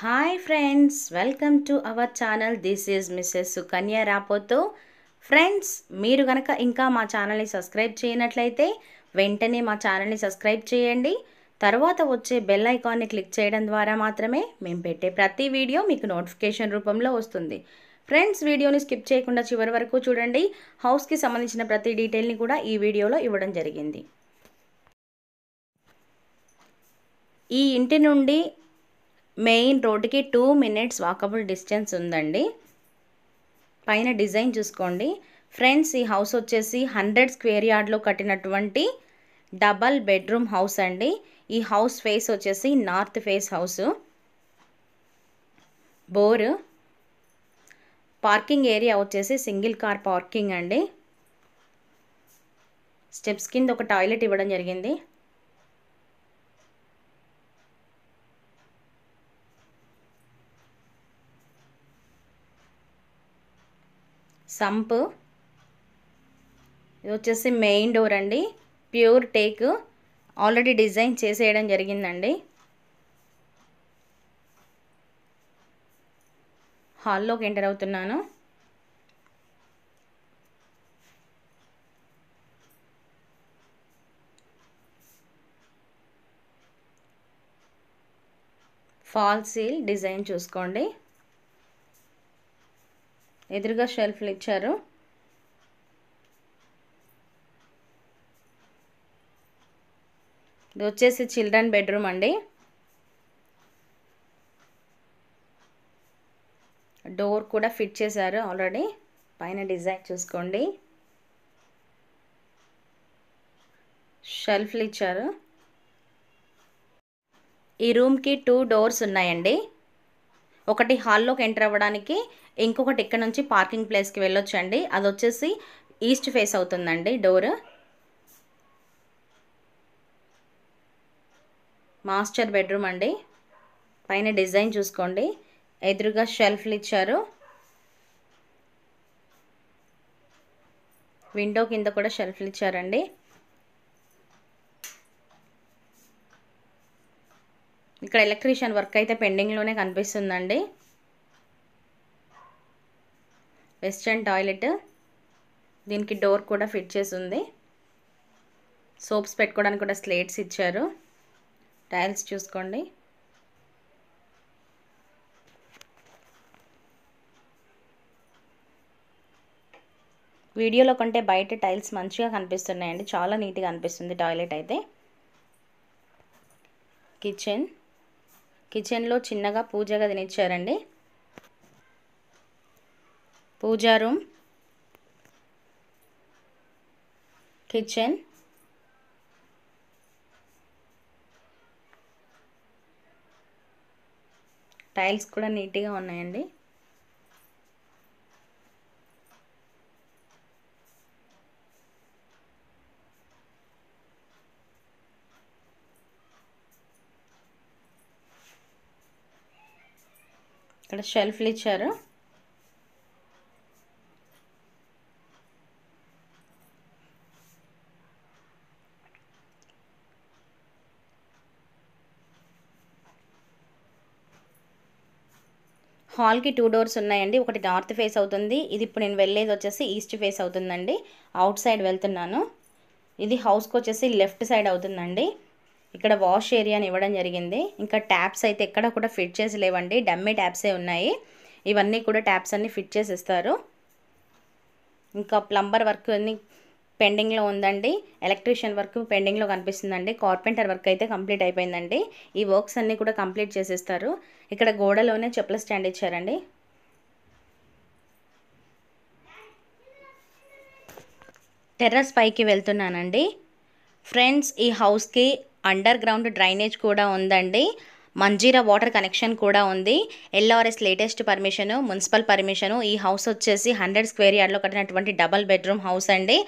hi friends welcome to our channel this is Mrs Sukanya రాపోతో friends మీరు కనుక ఇంకా మా ఛానల్ని సబ్స్క్రైబ్ చేయనట్లయితే వెంటనే మా ఛానల్ని సబ్స్క్రైబ్ చేయండి తర్వాత వచ్చే బెల్ ఐకాన్ని క్లిక్ చేయడం ద్వారా మాత్రమే మేము పెట్టే ప్రతి వీడియో మీకు నోటిఫికేషన్ రూపంలో వస్తుంది ఫ్రెండ్స్ వీడియోని స్కిప్ చేయకుండా చివరి వరకు చూడండి హౌస్కి సంబంధించిన ప్రతి డీటెయిల్ని కూడా ఈ వీడియోలో ఇవ్వడం జరిగింది ఈ ఇంటి నుండి మెయిన్ రోడ్డుకి టూ మినిట్స్ వాకబుల్ డిస్టెన్స్ ఉందండి పైన డిజైన్ చూసుకోండి ఫ్రెండ్స్ ఈ హౌస్ వచ్చేసి హండ్రెడ్ స్క్వేర్ యార్డ్లో కట్టినటువంటి డబల్ బెడ్రూమ్ హౌస్ అండి ఈ హౌస్ ఫేస్ వచ్చేసి north face house bore parking area వచ్చేసి సింగిల్ కార్ పార్కింగ్ అండి స్టెప్స్ కింద ఒక టాయిలెట్ ఇవ్వడం జరిగింది సంపు ఇది వచ్చేసి మెయిన్ డోర్ అండి ప్యూర్ టేక్ ఆల్రెడీ డిజైన్ చేసేయడం జరిగిందండి హాల్లోకి ఎంటర్ అవుతున్నాను ఫాల్ సీల్ డిజైన్ చూసుకోండి ఎదురుగా షెల్ఫ్లు ఇచ్చారు ఇది వచ్చేసి చిల్డ్రన్ బెడ్రూమ్ అండి డోర్ కూడా ఫిట్ చేశారు ఆల్రెడీ పైన డిజైన్ చూసుకోండి షెల్ఫ్లు ఇచ్చారు ఈ రూమ్కి టూ డోర్స్ ఉన్నాయండి ఒకటి హాల్లోకి ఎంటర్ అవ్వడానికి ఇంకొకటి ఇక్కడ నుంచి పార్కింగ్ ప్లేస్కి వెళ్ళొచ్చండి అది వచ్చేసి ఈస్ట్ ఫేస్ అవుతుందండి డోర్ మాస్టర్ బెడ్రూమ్ అండి పైన డిజైన్ చూసుకోండి ఎదురుగా షెల్ఫ్లు ఇచ్చారు విండో కింద కూడా షెల్ఫ్లు ఇచ్చారండి ఇక్కడ ఎలక్ట్రీషియన్ వర్క్ అయితే పెండింగ్లోనే కనిపిస్తుందండి వెస్ట్రన్ టాయిలెట్ దీనికి డోర్ కూడా ఫిట్ చేసి ఉంది సోప్స్ పెట్టుకోవడానికి కూడా స్లేట్స్ ఇచ్చారు టైల్స్ చూసుకోండి వీడియోలో కంటే బయట టైల్స్ మంచిగా కనిపిస్తున్నాయండి చాలా నీట్గా అనిపిస్తుంది టాయిలెట్ అయితే కిచెన్ కిచెన్లో చిన్నగా పూజ గదినిచ్చారండి పూజా రూమ్ కిచెన్ టైల్స్ కూడా నీట్గా ఉన్నాయండి ఇక్కడ షెల్ఫ్లు ఇచ్చారు హాల్కి టూ డోర్స్ ఉన్నాయండి ఒకటి నార్త్ ఫేస్ అవుతుంది ఇది ఇప్పుడు నేను వెళ్ళేది వచ్చేసి ఈస్ట్ ఫేస్ అవుతుందండి అవుట్ సైడ్ వెళ్తున్నాను ఇది హౌస్కి వచ్చేసి లెఫ్ట్ సైడ్ అవుతుందండి ఇక్కడ వాష్ ఏరియాని ఇవ్వడం జరిగింది ఇంకా ట్యాప్స్ అయితే ఎక్కడ కూడా ఫిట్ చేసి లేవండి డమ్మీ ట్యాప్సే ఉన్నాయి ఇవన్నీ కూడా ట్యాప్స్ అన్నీ ఫిట్ చేసి ఇస్తారు ఇంకా ప్లంబర్ వర్క్ అన్ని పెండింగ్లో ఉందండి ఎలక్ట్రీషియన్ వర్క్ పెండింగ్లో కనిపిస్తుందండి కార్పెంటర్ వర్క్ అయితే కంప్లీట్ అయిపోయిందండి ఈ వర్క్స్ అన్నీ కూడా కంప్లీట్ చేసేస్తారు ఇక్కడ గోడలోనే చెప్పుల స్టాండ్ ఇచ్చారండి టెర్రస్ పైకి వెళ్తున్నానండి ఫ్రెండ్స్ ఈ హౌస్కి అండర్ గ్రౌండ్ డ్రైనేజ్ కూడా ఉందండి మంజీరా వాటర్ కనెక్షన్ కూడా ఉంది LRS latest permission municipal permission ఈ హౌస్ వచ్చేసి హండ్రెడ్ స్క్వేర్ యార్డ్లో కట్టినటువంటి డబల్ బెడ్రూమ్ హౌస్ అండి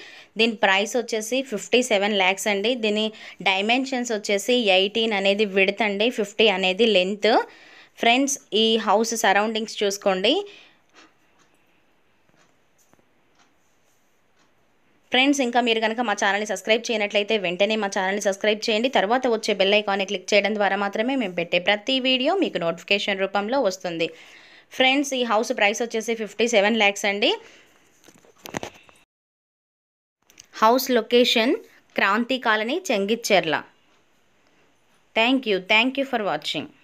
దీని ప్రైస్ వచ్చేసి ఫిఫ్టీ సెవెన్ ల్యాక్స్ అండి దీని డైమెన్షన్స్ వచ్చేసి ఎయిటీన్ అనేది విడత్ అండి ఫిఫ్టీ అనేది లెంత్ ఫ్రెండ్స్ ఈ హౌస్ సరౌండింగ్స్ చూసుకోండి ఫ్రెండ్స్ ఇంకా మీరు కనుక మా ఛానల్ని సబ్స్క్రైబ్ చేయనట్లయితే వెంటనే మా ఛానల్ని సబ్స్క్రైబ్ చేయండి తర్వాత వచ్చే బెల్ ఐకాన్ని క్లిక్ చేయడం ద్వారా మాత్రమే మేము పెట్టే ప్రతి వీడియో మీకు నోటిఫికేషన్ రూపంలో వస్తుంది ఫ్రెండ్స్ ఈ హౌస్ ప్రైస్ వచ్చేసి ఫిఫ్టీ సెవెన్ ల్యాక్స్ అండి house location Kranti Colony Chengicherla thank you thank you for watching